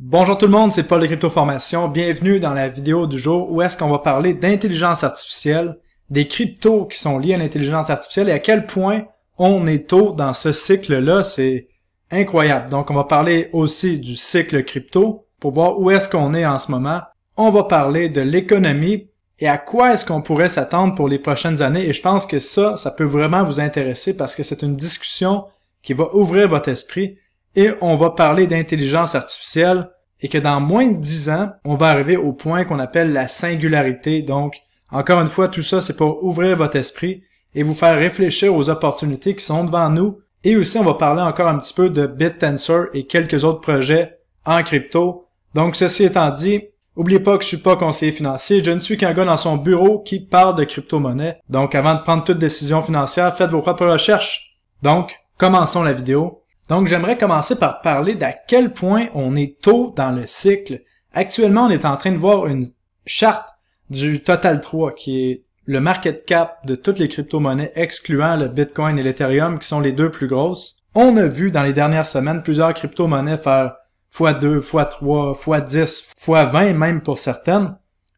Bonjour tout le monde, c'est Paul de Crypto-Formation. Bienvenue dans la vidéo du jour où est-ce qu'on va parler d'intelligence artificielle, des cryptos qui sont liés à l'intelligence artificielle et à quel point on est tôt dans ce cycle-là. C'est incroyable. Donc on va parler aussi du cycle crypto pour voir où est-ce qu'on est en ce moment. On va parler de l'économie et à quoi est-ce qu'on pourrait s'attendre pour les prochaines années. Et je pense que ça, ça peut vraiment vous intéresser parce que c'est une discussion qui va ouvrir votre esprit et on va parler d'intelligence artificielle et que dans moins de 10 ans, on va arriver au point qu'on appelle la singularité. Donc, encore une fois, tout ça, c'est pour ouvrir votre esprit et vous faire réfléchir aux opportunités qui sont devant nous. Et aussi, on va parler encore un petit peu de BitTensor et quelques autres projets en crypto. Donc, ceci étant dit, Oubliez pas que je suis pas conseiller financier, je ne suis qu'un gars dans son bureau qui parle de crypto-monnaie. Donc avant de prendre toute décision financière, faites vos propres recherches. Donc, commençons la vidéo. Donc j'aimerais commencer par parler d'à quel point on est tôt dans le cycle. Actuellement, on est en train de voir une charte du Total 3 qui est le market cap de toutes les crypto-monnaies excluant le Bitcoin et l'Ethereum qui sont les deux plus grosses. On a vu dans les dernières semaines plusieurs crypto-monnaies faire x2, x3, x10, x20 même pour certaines.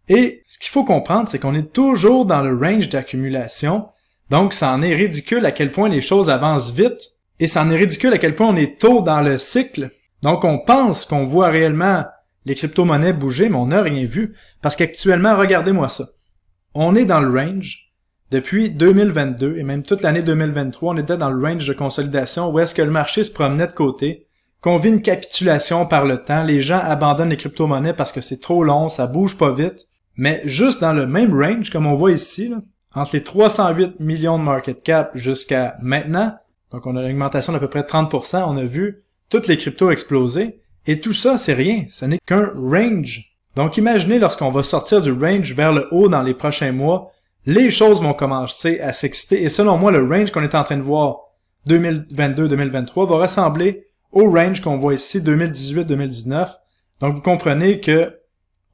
Et ce qu'il faut comprendre, c'est qu'on est toujours dans le range d'accumulation. Donc, ça en est ridicule à quel point les choses avancent vite et c'en est ridicule à quel point on est tôt dans le cycle. Donc on pense qu'on voit réellement les crypto-monnaies bouger, mais on n'a rien vu. Parce qu'actuellement, regardez-moi ça. On est dans le range. Depuis 2022 et même toute l'année 2023, on était dans le range de consolidation où est-ce que le marché se promenait de côté, qu'on vit une capitulation par le temps, les gens abandonnent les crypto-monnaies parce que c'est trop long, ça bouge pas vite. Mais juste dans le même range, comme on voit ici, entre les 308 millions de market cap jusqu'à maintenant, donc, on a une augmentation d'à peu près 30%. On a vu toutes les cryptos exploser. Et tout ça, c'est rien. Ce n'est qu'un range. Donc, imaginez lorsqu'on va sortir du range vers le haut dans les prochains mois, les choses vont commencer à s'exciter. Et selon moi, le range qu'on est en train de voir 2022-2023 va ressembler au range qu'on voit ici 2018-2019. Donc, vous comprenez que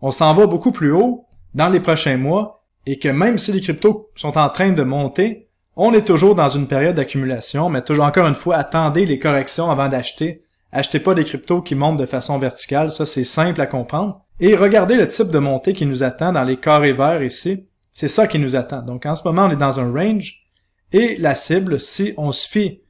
on s'en va beaucoup plus haut dans les prochains mois et que même si les cryptos sont en train de monter, on est toujours dans une période d'accumulation, mais toujours encore une fois, attendez les corrections avant d'acheter. Achetez pas des cryptos qui montent de façon verticale, ça c'est simple à comprendre. Et regardez le type de montée qui nous attend dans les carrés verts ici. C'est ça qui nous attend. Donc en ce moment, on est dans un range. Et la cible, si on se fie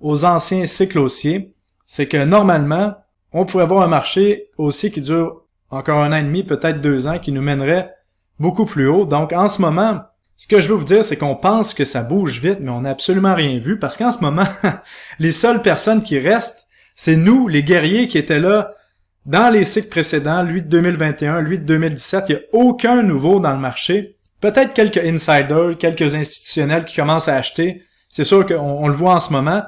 aux anciens cycles haussiers, c'est que normalement, on pourrait avoir un marché aussi qui dure encore un an et demi, peut-être deux ans, qui nous mènerait beaucoup plus haut. Donc en ce moment, ce que je veux vous dire, c'est qu'on pense que ça bouge vite, mais on n'a absolument rien vu parce qu'en ce moment, les seules personnes qui restent, c'est nous, les guerriers qui étaient là dans les cycles précédents, lui de 2021, lui de 2017. Il n'y a aucun nouveau dans le marché. Peut-être quelques insiders, quelques institutionnels qui commencent à acheter. C'est sûr qu'on le voit en ce moment.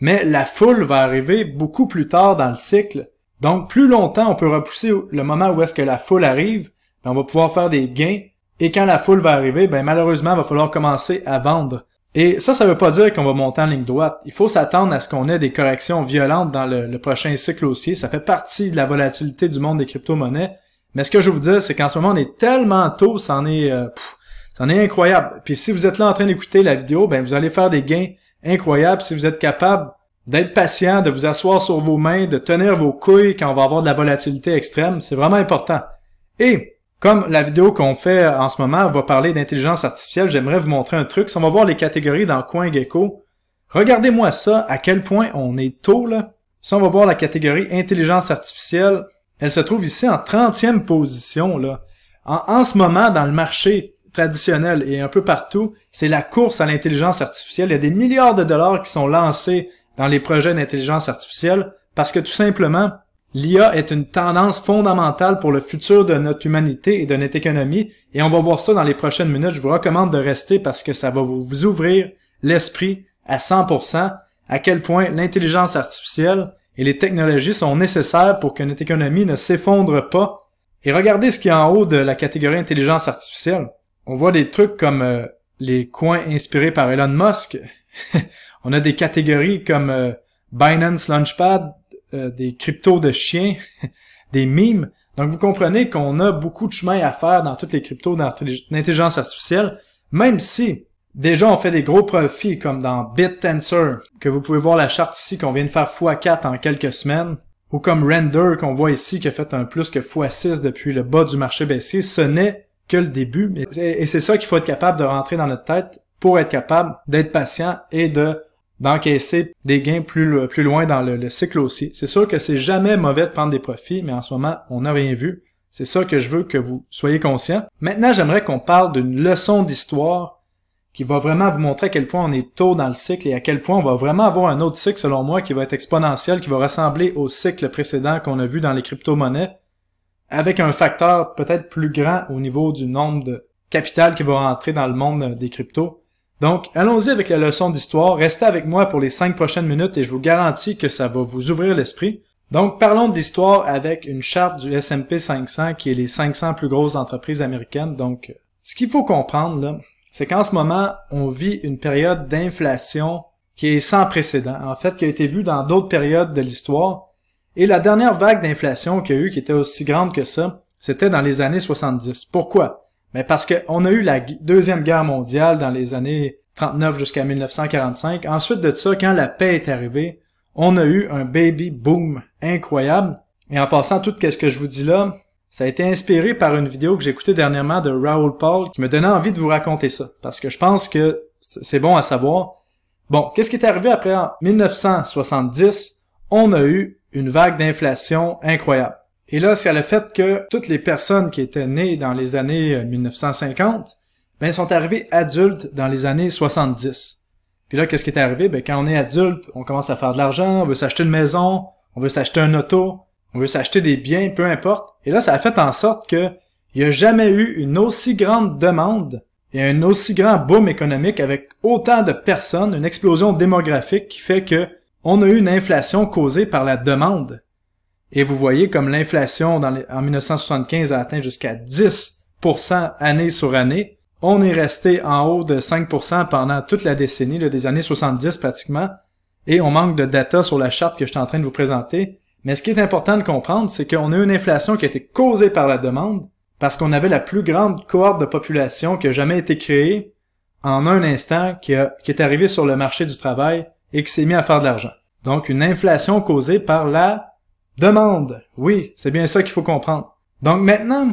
Mais la foule va arriver beaucoup plus tard dans le cycle. Donc, plus longtemps on peut repousser le moment où est-ce que la foule arrive, ben, on va pouvoir faire des gains et quand la foule va arriver, ben malheureusement, il va falloir commencer à vendre. Et ça, ça veut pas dire qu'on va monter en ligne droite. Il faut s'attendre à ce qu'on ait des corrections violentes dans le, prochain cycle haussier. Ça fait partie de la volatilité du monde des crypto-monnaies. Mais ce que je veux vous dire, c'est qu'en ce moment, on est tellement tôt, en est, euh, est incroyable. Puis si vous êtes là en train d'écouter la vidéo, ben vous allez faire des gains incroyables si vous êtes capable d'être patient, de vous asseoir sur vos mains, de tenir vos couilles quand on va avoir de la volatilité extrême. C'est vraiment important. Et comme la vidéo qu'on fait en ce moment va parler d'intelligence artificielle, j'aimerais vous montrer un truc. Si on va voir les catégories dans CoinGecko, regardez-moi ça, à quel point on est tôt là. Si on va voir la catégorie intelligence artificielle, elle se trouve ici en 30e position là. En, en ce moment, dans le marché traditionnel et un peu partout, c'est la course à l'intelligence artificielle. Il y a des milliards de dollars qui sont lancés dans les projets d'intelligence artificielle parce que tout simplement, L'IA est une tendance fondamentale pour le futur de notre humanité et de notre économie, et on va voir ça dans les prochaines minutes. Je vous recommande de rester parce que ça va vous ouvrir l'esprit à 100% à quel point l'intelligence artificielle et les technologies sont nécessaires pour que notre économie ne s'effondre pas. Et regardez ce qu'il y a en haut de la catégorie intelligence artificielle. On voit des trucs comme euh, les coins inspirés par Elon Musk. on a des catégories comme euh, Binance Launchpad, euh, des cryptos de chiens, des mimes. Donc vous comprenez qu'on a beaucoup de chemin à faire dans toutes les cryptos d'intelligence artificielle, même si déjà on fait des gros profits comme dans BitTensor, que vous pouvez voir la charte ici qu'on vient de faire x4 en quelques semaines, ou comme Render qu'on voit ici qui a fait un plus que x6 depuis le bas du marché baissier, ce n'est que le début. Et c'est ça qu'il faut être capable de rentrer dans notre tête pour être capable d'être patient et de d'encaisser des gains plus, loin dans le, cycle aussi. C'est sûr que c'est jamais mauvais de prendre des profits, mais en ce moment, on n'a rien vu. C'est ça que je veux que vous soyez conscients. Maintenant, j'aimerais qu'on parle d'une leçon d'histoire qui va vraiment vous montrer à quel point on est tôt dans le cycle et à quel point on va vraiment avoir un autre cycle, selon moi, qui va être exponentiel, qui va ressembler au cycle précédent qu'on a vu dans les crypto-monnaies, avec un facteur peut-être plus grand au niveau du nombre de capital qui va rentrer dans le monde des cryptos. Donc, allons-y avec la leçon d'histoire. Restez avec moi pour les cinq prochaines minutes et je vous garantis que ça va vous ouvrir l'esprit. Donc, parlons d'histoire avec une charte du S&P 500 qui est les 500 plus grosses entreprises américaines. Donc, ce qu'il faut comprendre, là, c'est qu'en ce moment, on vit une période d'inflation qui est sans précédent. En fait, qui a été vue dans d'autres périodes de l'histoire. Et la dernière vague d'inflation qu'il y a eu, qui était aussi grande que ça, c'était dans les années 70. Pourquoi? Mais parce qu'on a eu la Deuxième Guerre mondiale dans les années 39 jusqu'à 1945. Ensuite de ça, quand la paix est arrivée, on a eu un baby boom incroyable. Et en passant, tout ce que je vous dis là, ça a été inspiré par une vidéo que j'ai écoutée dernièrement de Raoul Paul qui me donnait envie de vous raconter ça. Parce que je pense que c'est bon à savoir. Bon, qu'est-ce qui est arrivé après en 1970? On a eu une vague d'inflation incroyable. Et là, c'est à le fait que toutes les personnes qui étaient nées dans les années 1950, euh, ben, sont arrivées adultes dans les années 70. Puis là, qu'est-ce qui est arrivé? Ben, quand on est adulte, on commence à faire de l'argent, on veut s'acheter une maison, on veut s'acheter un auto, on veut s'acheter des biens, peu importe. Et là, ça a fait en sorte que il n'y a jamais eu une aussi grande demande et un aussi grand boom économique avec autant de personnes, une explosion démographique qui fait que on a eu une inflation causée par la demande et vous voyez comme l'inflation en 1975 a atteint jusqu'à 10% année sur année. On est resté en haut de 5% pendant toute la décennie, des années 70 pratiquement. Et on manque de data sur la charte que je suis en train de vous présenter. Mais ce qui est important de comprendre, c'est qu'on a une inflation qui a été causée par la demande parce qu'on avait la plus grande cohorte de population qui a jamais été créée en un instant, qui, est arrivée sur le marché du travail et qui s'est mise à faire de l'argent. Donc une inflation causée par la Demande. Oui, c'est bien ça qu'il faut comprendre. Donc maintenant,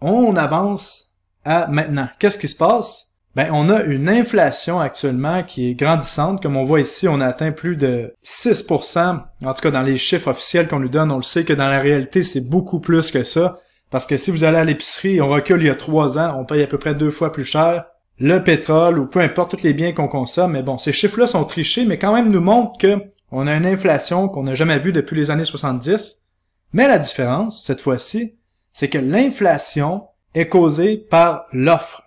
on avance à maintenant. Qu'est-ce qui se passe? Ben, on a une inflation actuellement qui est grandissante. Comme on voit ici, on atteint plus de 6%. En tout cas, dans les chiffres officiels qu'on nous donne, on le sait que dans la réalité, c'est beaucoup plus que ça. Parce que si vous allez à l'épicerie, on recule il y a trois ans, on paye à peu près deux fois plus cher le pétrole ou peu importe tous les biens qu'on consomme. Mais bon, ces chiffres-là sont trichés, mais quand même nous montrent que on a une inflation qu'on n'a jamais vue depuis les années 70. Mais la différence, cette fois-ci, c'est que l'inflation est causée par l'offre.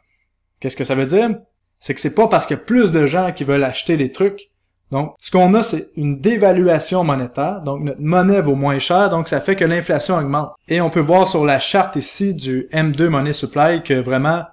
Qu'est-ce que ça veut dire? C'est que c'est pas parce qu'il y a plus de gens qui veulent acheter des trucs. Donc, ce qu'on a, c'est une dévaluation monétaire. Donc, notre monnaie vaut moins cher. Donc, ça fait que l'inflation augmente. Et on peut voir sur la charte ici du M2 Money Supply que vraiment,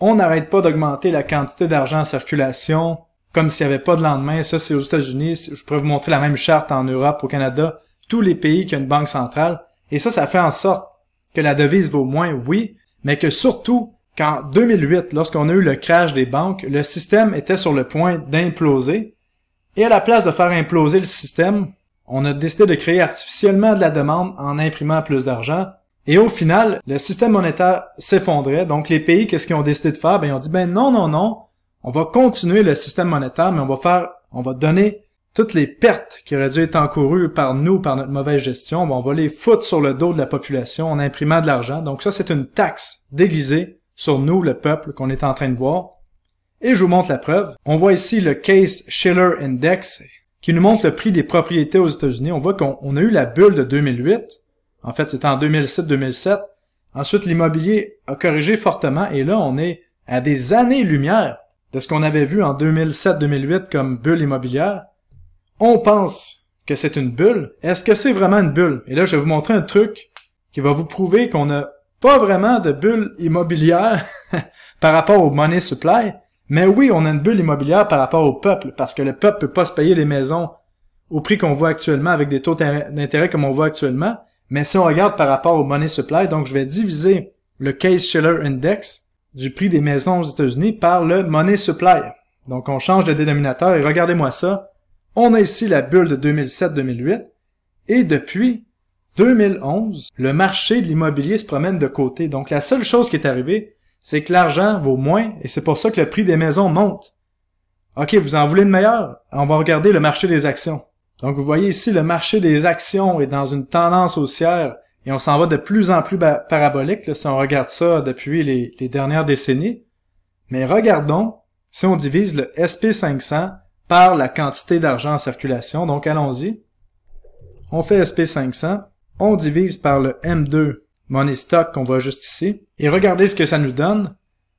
on n'arrête pas d'augmenter la quantité d'argent en circulation comme s'il n'y avait pas de lendemain. Ça, c'est aux États-Unis. Je pourrais vous montrer la même charte en Europe, au Canada, tous les pays qui ont une banque centrale. Et ça, ça fait en sorte que la devise vaut moins, oui, mais que surtout qu'en 2008, lorsqu'on a eu le crash des banques, le système était sur le point d'imploser. Et à la place de faire imploser le système, on a décidé de créer artificiellement de la demande en imprimant plus d'argent. Et au final, le système monétaire s'effondrait. Donc les pays, qu'est-ce qu'ils ont décidé de faire? Ben, ils ont dit, ben non, non, non, on va continuer le système monétaire, mais on va faire, on va donner toutes les pertes qui auraient dû être encourues par nous, par notre mauvaise gestion, on va les foutre sur le dos de la population en imprimant de l'argent. Donc ça, c'est une taxe déguisée sur nous, le peuple, qu'on est en train de voir. Et je vous montre la preuve. On voit ici le Case Schiller Index qui nous montre le prix des propriétés aux États-Unis. On voit qu'on a eu la bulle de 2008. En fait, c'était en 2007-2007. Ensuite, l'immobilier a corrigé fortement et là, on est à des années-lumière de ce qu'on avait vu en 2007-2008 comme bulle immobilière, on pense que c'est une bulle. Est-ce que c'est vraiment une bulle? Et là, je vais vous montrer un truc qui va vous prouver qu'on n'a pas vraiment de bulle immobilière par rapport au money supply. Mais oui, on a une bulle immobilière par rapport au peuple, parce que le peuple peut pas se payer les maisons au prix qu'on voit actuellement, avec des taux d'intérêt comme on voit actuellement. Mais si on regarde par rapport au money supply, donc je vais diviser le Case Shiller Index du prix des maisons aux États-Unis par le money supply. Donc on change de dénominateur et regardez-moi ça. On a ici la bulle de 2007-2008 et depuis 2011, le marché de l'immobilier se promène de côté. Donc la seule chose qui est arrivée, c'est que l'argent vaut moins et c'est pour ça que le prix des maisons monte. OK, vous en voulez une meilleure? On va regarder le marché des actions. Donc vous voyez ici, le marché des actions est dans une tendance haussière et on s'en va de plus en plus parabolique si on regarde ça depuis les, dernières décennies. Mais regardons si on divise le SP500 par la quantité d'argent en circulation. Donc allons-y. On fait SP500. On divise par le M2 Money Stock qu'on voit juste ici. Et regardez ce que ça nous donne.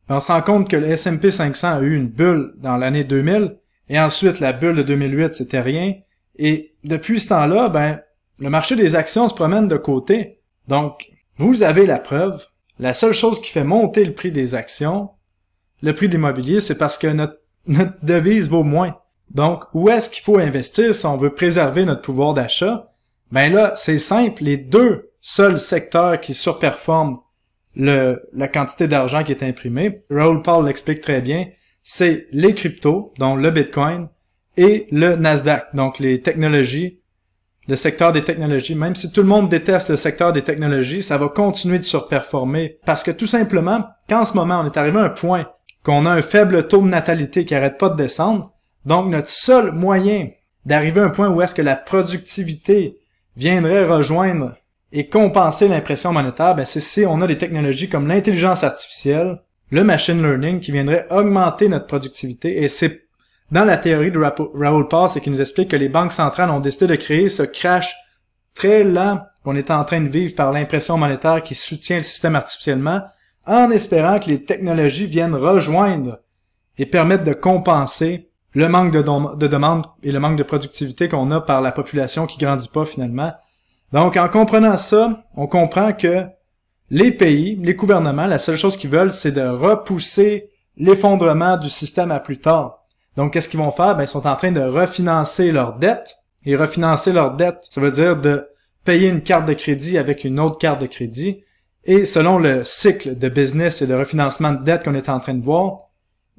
Ben, on se rend compte que le S&P 500 a eu une bulle dans l'année 2000. Et ensuite, la bulle de 2008, c'était rien. Et depuis ce temps-là, ben, le marché des actions se promène de côté. Donc, vous avez la preuve. La seule chose qui fait monter le prix des actions, le prix de l'immobilier, c'est parce que notre, devise vaut moins. Donc, où est-ce qu'il faut investir si on veut préserver notre pouvoir d'achat? Ben là, c'est simple, les deux seuls secteurs qui surperforment la quantité d'argent qui est imprimée, Raoul Paul l'explique très bien, c'est les cryptos, dont le Bitcoin, et le Nasdaq, donc les technologies le secteur des technologies, même si tout le monde déteste le secteur des technologies, ça va continuer de surperformer. Parce que tout simplement, qu'en ce moment, on est arrivé à un point qu'on a un faible taux de natalité qui arrête pas de descendre. Donc, notre seul moyen d'arriver à un point où est-ce que la productivité viendrait rejoindre et compenser l'impression monétaire, ben c'est si on a des technologies comme l'intelligence artificielle, le machine learning qui viendrait augmenter notre productivité et c'est dans la théorie de Raoul Paul, c'est qu'il nous explique que les banques centrales ont décidé de créer ce crash très lent qu'on est en train de vivre par l'impression monétaire qui soutient le système artificiellement, en espérant que les technologies viennent rejoindre et permettent de compenser le manque de, de demande et le manque de productivité qu'on a par la population qui grandit pas finalement. Donc, en comprenant ça, on comprend que les pays, les gouvernements, la seule chose qu'ils veulent, c'est de repousser l'effondrement du système à plus tard. Donc, qu'est-ce qu'ils vont faire? Ben, ils sont en train de refinancer leurs dettes. Et refinancer leurs dettes, ça veut dire de payer une carte de crédit avec une autre carte de crédit. Et selon le cycle de business et de refinancement de dette qu'on est en train de voir,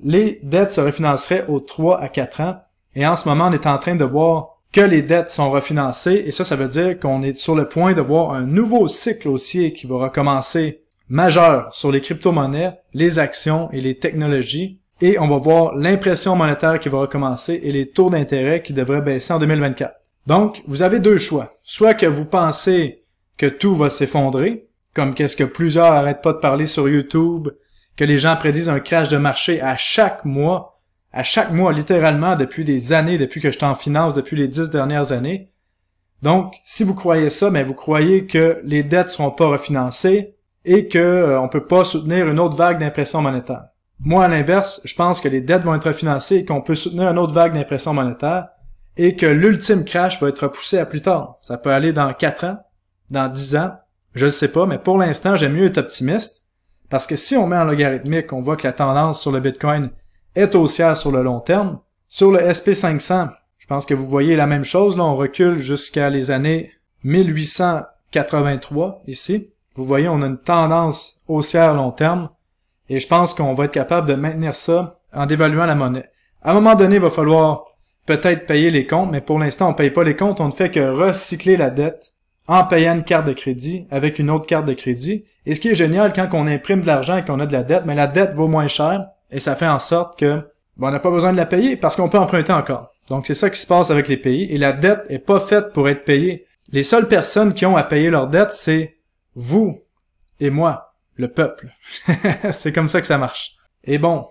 les dettes se refinanceraient aux 3 à 4 ans. Et en ce moment, on est en train de voir que les dettes sont refinancées. Et ça, ça veut dire qu'on est sur le point de voir un nouveau cycle haussier qui va recommencer majeur sur les crypto-monnaies, les actions et les technologies. Et on va voir l'impression monétaire qui va recommencer et les taux d'intérêt qui devraient baisser en 2024. Donc, vous avez deux choix. Soit que vous pensez que tout va s'effondrer, comme qu'est-ce que plusieurs arrêtent pas de parler sur YouTube, que les gens prédisent un crash de marché à chaque mois, à chaque mois littéralement depuis des années, depuis que je suis en finance, depuis les dix dernières années. Donc, si vous croyez ça, mais vous croyez que les dettes seront pas refinancées et que on euh, on peut pas soutenir une autre vague d'impression monétaire. Moi, à l'inverse, je pense que les dettes vont être financées et qu'on peut soutenir une autre vague d'impression monétaire et que l'ultime crash va être repoussé à plus tard. Ça peut aller dans 4 ans, dans 10 ans, je ne sais pas, mais pour l'instant, j'aime mieux être optimiste parce que si on met en logarithmique, on voit que la tendance sur le Bitcoin est haussière sur le long terme. Sur le SP500, je pense que vous voyez la même chose. Là, on recule jusqu'à les années 1883 ici. Vous voyez, on a une tendance haussière long terme et je pense qu'on va être capable de maintenir ça en dévaluant la monnaie. À un moment donné, il va falloir peut-être payer les comptes, mais pour l'instant, on ne paye pas les comptes. On ne fait que recycler la dette en payant une carte de crédit avec une autre carte de crédit. Et ce qui est génial, quand on imprime de l'argent et qu'on a de la dette, mais la dette vaut moins cher et ça fait en sorte que ben, on n'a pas besoin de la payer parce qu'on peut emprunter encore. Donc c'est ça qui se passe avec les pays et la dette est pas faite pour être payée. Les seules personnes qui ont à payer leur dette, c'est vous et moi le peuple. c'est comme ça que ça marche. Et bon.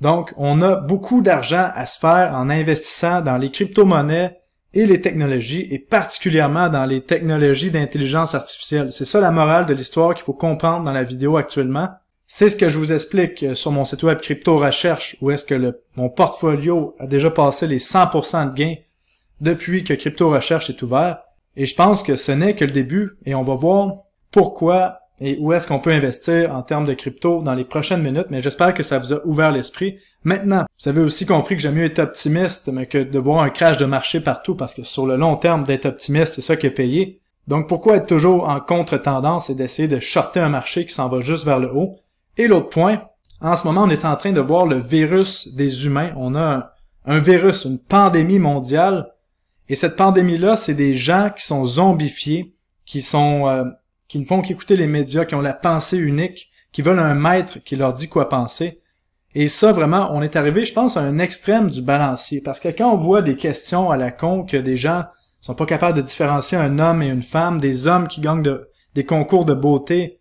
Donc, on a beaucoup d'argent à se faire en investissant dans les crypto-monnaies et les technologies, et particulièrement dans les technologies d'intelligence artificielle. C'est ça la morale de l'histoire qu'il faut comprendre dans la vidéo actuellement. C'est ce que je vous explique sur mon site web Crypto Recherche, où est-ce que mon portfolio a déjà passé les 100% de gains depuis que Crypto Recherche est ouvert. Et je pense que ce n'est que le début, et on va voir pourquoi et où est-ce qu'on peut investir en termes de crypto dans les prochaines minutes, mais j'espère que ça vous a ouvert l'esprit. Maintenant, vous avez aussi compris que j'aime mieux être optimiste mais que de voir un crash de marché partout parce que sur le long terme, d'être optimiste, c'est ça qui est payé. Donc pourquoi être toujours en contre-tendance et d'essayer de shorter un marché qui s'en va juste vers le haut? Et l'autre point, en ce moment, on est en train de voir le virus des humains. On a un, virus, une pandémie mondiale. Et cette pandémie-là, c'est des gens qui sont zombifiés, qui sont... Euh, qui ne font qu'écouter les médias, qui ont la pensée unique, qui veulent un maître qui leur dit quoi penser. Et ça, vraiment, on est arrivé, je pense, à un extrême du balancier. Parce que quand on voit des questions à la con que des gens sont pas capables de différencier un homme et une femme, des hommes qui gagnent des concours de beauté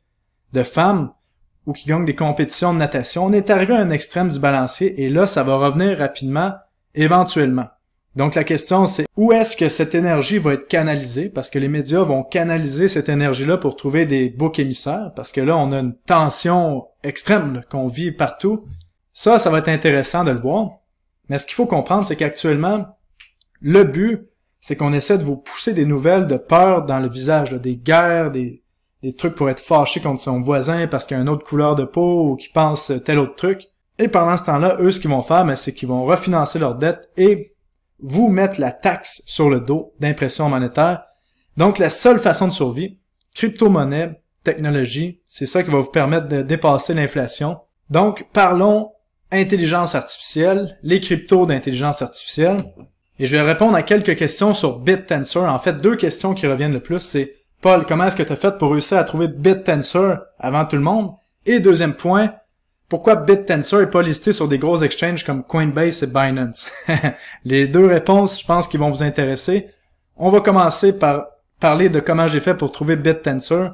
de femmes ou qui gagnent des compétitions de natation, on est arrivé à un extrême du balancier et là, ça va revenir rapidement, éventuellement. Donc la question c'est où est-ce que cette énergie va être canalisée parce que les médias vont canaliser cette énergie-là pour trouver des boucs émissaires parce que là on a une tension extrême qu'on vit partout. Ça ça va être intéressant de le voir. Mais ce qu'il faut comprendre c'est qu'actuellement le but c'est qu'on essaie de vous pousser des nouvelles de peur dans le visage, des guerres, des, des trucs pour être fâché contre son voisin parce qu'il a une autre couleur de peau ou qu'il pense tel autre truc. Et pendant ce temps-là, eux, ce qu'ils vont faire, ben, c'est qu'ils vont refinancer leurs dettes et vous mettre la taxe sur le dos d'impression monétaire. Donc, la seule façon de survie, crypto-monnaie, technologie, c'est ça qui va vous permettre de dépasser l'inflation. Donc, parlons intelligence artificielle, les cryptos d'intelligence artificielle. Et je vais répondre à quelques questions sur BitTensor. En fait, deux questions qui reviennent le plus, c'est Paul, comment est-ce que tu as fait pour réussir à trouver BitTensor avant tout le monde? Et deuxième point, pourquoi BitTensor est pas listé sur des gros exchanges comme Coinbase et Binance? Les deux réponses, je pense, qui vont vous intéresser. On va commencer par parler de comment j'ai fait pour trouver BitTensor.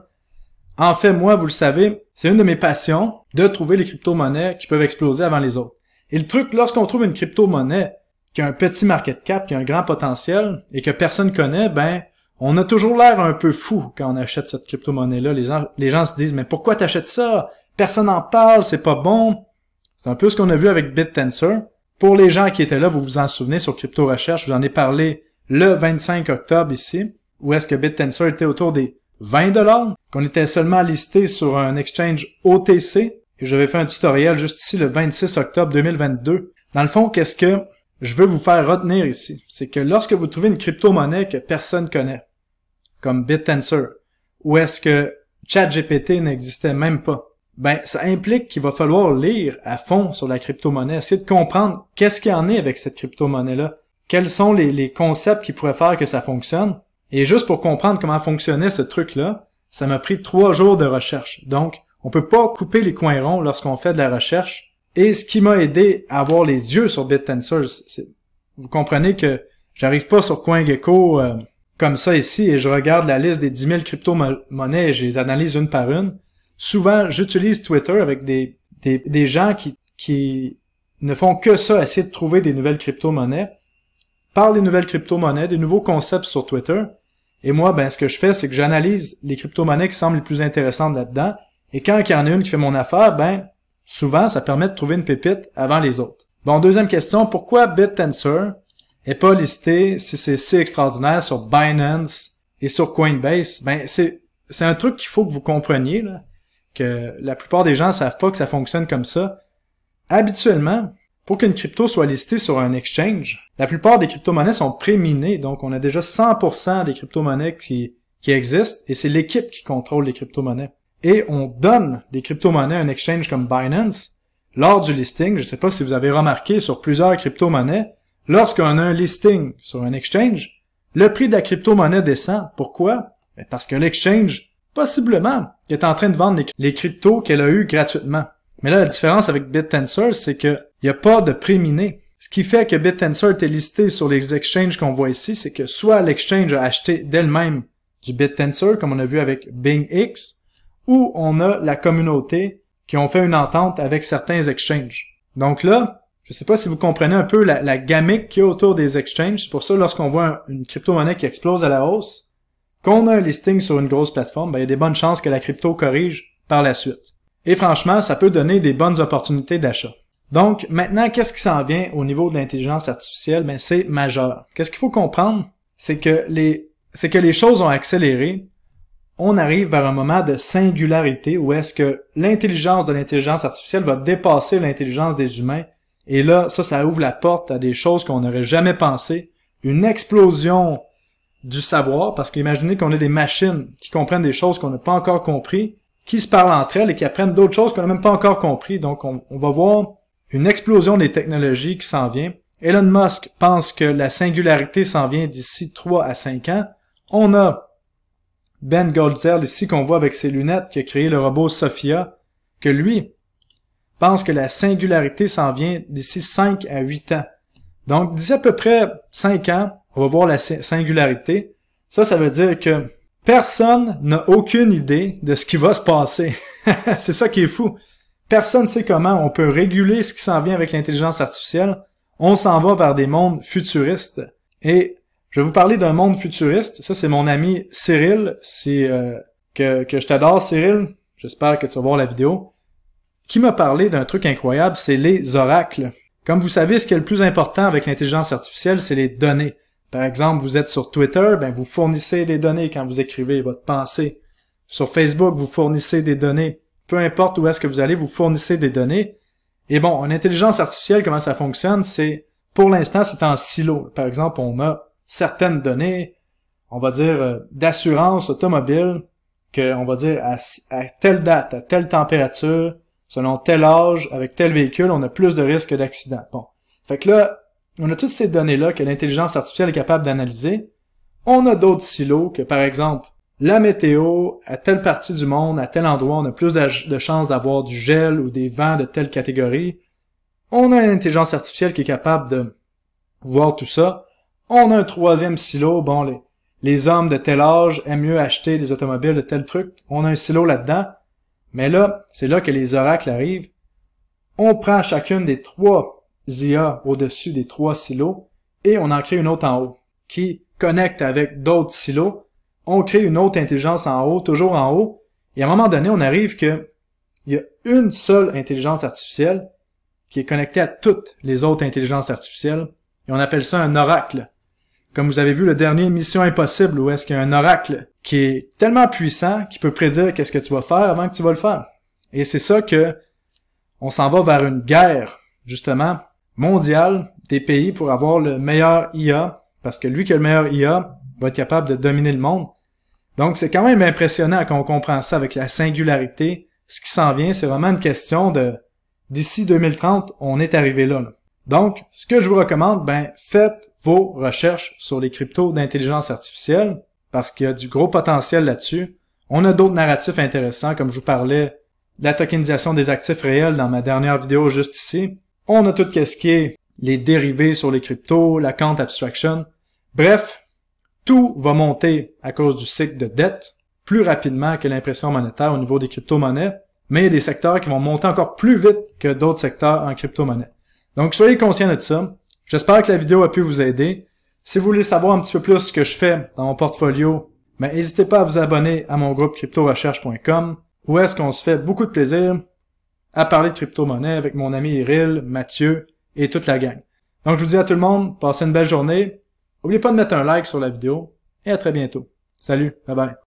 En fait, moi, vous le savez, c'est une de mes passions de trouver les crypto-monnaies qui peuvent exploser avant les autres. Et le truc, lorsqu'on trouve une crypto-monnaie qui a un petit market cap, qui a un grand potentiel et que personne connaît, ben, on a toujours l'air un peu fou quand on achète cette crypto-monnaie-là. Les gens, les gens se disent, mais pourquoi t'achètes ça? Personne n'en parle, c'est pas bon. C'est un peu ce qu'on a vu avec BitTensor. Pour les gens qui étaient là, vous vous en souvenez sur Crypto Recherche, je vous en ai parlé le 25 octobre ici, où est-ce que BitTensor était autour des 20 dollars, qu'on était seulement listé sur un exchange OTC. Et j'avais fait un tutoriel juste ici le 26 octobre 2022. Dans le fond, qu'est-ce que je veux vous faire retenir ici? C'est que lorsque vous trouvez une crypto-monnaie que personne connaît, comme BitTensor, ou est-ce que ChatGPT n'existait même pas, ben ça implique qu'il va falloir lire à fond sur la crypto-monnaie, essayer de comprendre qu'est-ce qu'il y en est avec cette crypto-monnaie-là, quels sont les, concepts qui pourraient faire que ça fonctionne. Et juste pour comprendre comment fonctionnait ce truc-là, ça m'a pris trois jours de recherche. Donc, on peut pas couper les coins ronds lorsqu'on fait de la recherche. Et ce qui m'a aidé à avoir les yeux sur c'est... vous comprenez que j'arrive pas sur CoinGecko euh, comme ça ici et je regarde la liste des 10 000 crypto-monnaies et je les analyse une par une souvent, j'utilise Twitter avec des, des, gens qui, qui ne font que ça, essayer de trouver des nouvelles crypto-monnaies, Parle des nouvelles crypto-monnaies, des nouveaux concepts sur Twitter. Et moi, ben, ce que je fais, c'est que j'analyse les crypto-monnaies qui semblent les plus intéressantes là-dedans. Et quand il y en a une qui fait mon affaire, ben, souvent, ça permet de trouver une pépite avant les autres. Bon, deuxième question. Pourquoi BitTensor est pas listé si c'est si extraordinaire sur Binance et sur Coinbase? Ben, c'est, c'est un truc qu'il faut que vous compreniez, là que la plupart des gens savent pas que ça fonctionne comme ça. Habituellement, pour qu'une crypto soit listée sur un exchange, la plupart des crypto-monnaies sont préminées, donc on a déjà 100% des crypto-monnaies qui, qui existent, et c'est l'équipe qui contrôle les crypto-monnaies. Et on donne des crypto-monnaies à un exchange comme Binance lors du listing. Je ne sais pas si vous avez remarqué sur plusieurs crypto-monnaies, lorsqu'on a un listing sur un exchange, le prix de la crypto-monnaie descend. Pourquoi? Ben, parce que l'exchange Possiblement qu'elle est en train de vendre les, cryptos qu'elle a eu gratuitement. Mais là, la différence avec BitTensor, c'est qu'il n'y a pas de prix miné. Ce qui fait que BitTensor est listé sur les exchanges qu'on voit ici, c'est que soit l'exchange a acheté d'elle-même du BitTensor, comme on a vu avec BingX, ou on a la communauté qui ont fait une entente avec certains exchanges. Donc là, je ne sais pas si vous comprenez un peu la, la gamique qu'il y a autour des exchanges. C'est pour ça, lorsqu'on voit une crypto-monnaie qui explose à la hausse, qu'on a un listing sur une grosse plateforme, ben, il y a des bonnes chances que la crypto corrige par la suite. Et franchement, ça peut donner des bonnes opportunités d'achat. Donc, maintenant, qu'est-ce qui s'en vient au niveau de l'intelligence artificielle? Ben, c'est majeur. Qu'est-ce qu'il faut comprendre? C'est que les, c'est que les choses ont accéléré. On arrive vers un moment de singularité où est-ce que l'intelligence de l'intelligence artificielle va dépasser l'intelligence des humains. Et là, ça, ça ouvre la porte à des choses qu'on n'aurait jamais pensé. Une explosion du savoir, parce qu'imaginez qu'on ait des machines qui comprennent des choses qu'on n'a pas encore compris, qui se parlent entre elles et qui apprennent d'autres choses qu'on n'a même pas encore compris. Donc, on, va voir une explosion des technologies qui s'en vient. Elon Musk pense que la singularité s'en vient d'ici 3 à 5 ans. On a Ben Goldzell ici qu'on voit avec ses lunettes qui a créé le robot Sophia, que lui pense que la singularité s'en vient d'ici 5 à 8 ans. Donc d'ici à peu près 5 ans, on va voir la singularité. Ça, ça veut dire que personne n'a aucune idée de ce qui va se passer. c'est ça qui est fou. Personne ne sait comment on peut réguler ce qui s'en vient avec l'intelligence artificielle. On s'en va vers des mondes futuristes. Et je vais vous parler d'un monde futuriste. Ça, c'est mon ami Cyril. C'est euh, que, que je t'adore, Cyril. J'espère que tu vas voir la vidéo. Qui m'a parlé d'un truc incroyable, c'est les oracles. Comme vous savez, ce qui est le plus important avec l'intelligence artificielle, c'est les données. Par exemple, vous êtes sur Twitter, ben vous fournissez des données quand vous écrivez votre pensée. Sur Facebook, vous fournissez des données. Peu importe où est-ce que vous allez, vous fournissez des données. Et bon, en intelligence artificielle, comment ça fonctionne, c'est pour l'instant, c'est en silo. Par exemple, on a certaines données, on va dire euh, d'assurance automobile, que on va dire à, à telle date, à telle température, selon tel âge, avec tel véhicule, on a plus de risques d'accident. Bon, fait que là, on a toutes ces données-là que l'intelligence artificielle est capable d'analyser. On a d'autres silos que, par exemple, la météo, à telle partie du monde, à tel endroit, on a plus de chances d'avoir du gel ou des vents de telle catégorie. On a une intelligence artificielle qui est capable de voir tout ça. On a un troisième silo, bon, les, les hommes de tel âge aiment mieux acheter des automobiles de tel truc. On a un silo là-dedans. Mais là, c'est là que les oracles arrivent. On prend chacune des trois Zia au-dessus des trois silos et on en crée une autre en haut qui connecte avec d'autres silos. On crée une autre intelligence en haut, toujours en haut. Et à un moment donné, on arrive que il y a une seule intelligence artificielle qui est connectée à toutes les autres intelligences artificielles. Et on appelle ça un oracle. Comme vous avez vu le dernier Mission Impossible où est-ce qu'il y a un oracle qui est tellement puissant qui peut prédire qu'est-ce que tu vas faire avant que tu vas le faire. Et c'est ça que on s'en va vers une guerre, justement, mondial des pays pour avoir le meilleur IA, parce que lui qui a le meilleur IA va être capable de dominer le monde. Donc c'est quand même impressionnant qu'on on comprend ça avec la singularité. Ce qui s'en vient, c'est vraiment une question de d'ici 2030, on est arrivé là, Donc, ce que je vous recommande, ben faites vos recherches sur les cryptos d'intelligence artificielle, parce qu'il y a du gros potentiel là-dessus. On a d'autres narratifs intéressants, comme je vous parlais, la tokenisation des actifs réels dans ma dernière vidéo juste ici. On a tout casqué, les dérivés sur les cryptos, la quant abstraction. Bref, tout va monter à cause du cycle de dette plus rapidement que l'impression monétaire au niveau des crypto-monnaies, mais il y a des secteurs qui vont monter encore plus vite que d'autres secteurs en crypto-monnaie. Donc soyez conscients de ça. J'espère que la vidéo a pu vous aider. Si vous voulez savoir un petit peu plus ce que je fais dans mon portfolio, ben, n'hésitez pas à vous abonner à mon groupe cryptorecherche.com où est-ce qu'on se fait beaucoup de plaisir à parler de crypto-monnaie avec mon ami Iril, Mathieu et toute la gang. Donc je vous dis à tout le monde, passez une belle journée. N'oubliez pas de mettre un like sur la vidéo et à très bientôt. Salut, bye bye.